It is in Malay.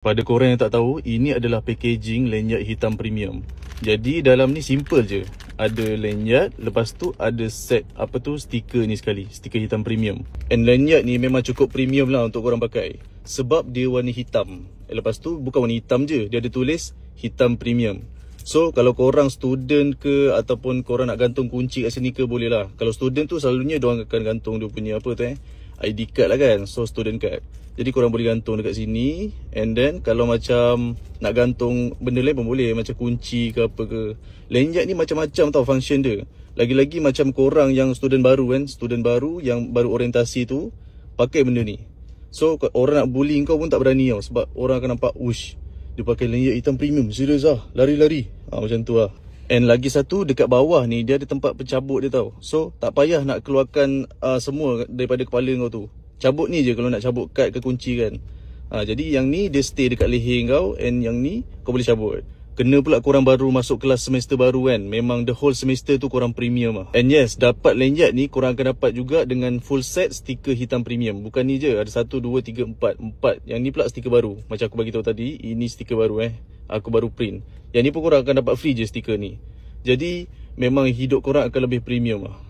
Pada korang yang tak tahu, ini adalah packaging lanyard hitam premium. Jadi dalam ni simple je. Ada lanyard, lepas tu ada set apa tu stiker ni sekali, stiker hitam premium. And lanyard ni memang cukup premium lah untuk korang pakai. Sebab dia warna hitam. Lepas tu bukan warna hitam je, dia ada tulis hitam premium. So kalau korang student ke ataupun korang nak gantung kunci kat sini ke boleh lah. Kalau student tu selalunya dia orang akan gantung dia punya apa tu eh. ID card lah kan So student card Jadi korang boleh gantung dekat sini And then kalau macam Nak gantung benda lain pun boleh Macam kunci ke apa ke Lanyard ni macam-macam tau function dia Lagi-lagi macam korang yang student baru kan Student baru yang baru orientasi tu Pakai benda ni So orang nak bullying kau pun tak berani tau Sebab orang akan nampak ush Dia pakai lanyard hitam premium Serius lah Lari-lari ha, Macam tu lah And lagi satu dekat bawah ni dia ada tempat pencabut dia tau. So tak payah nak keluarkan uh, semua daripada kepala kau tu. Cabut ni je kalau nak cabut kad ke kunci kan. Ha, jadi yang ni dia stay dekat leher kau and yang ni kau boleh cabut. Kena pula korang baru masuk kelas semester baru kan. Memang the whole semester tu korang premium lah. And yes, dapat lanyard ni korang akan dapat juga dengan full set stiker hitam premium. Bukan ni je, ada 1, 2, 3, 4. 4. Yang ni pula stiker baru. Macam aku bagi tahu tadi, ini stiker baru eh aku baru print Yang ni pun korang akan dapat free je stiker ni Jadi memang hidup korang akan lebih premium lah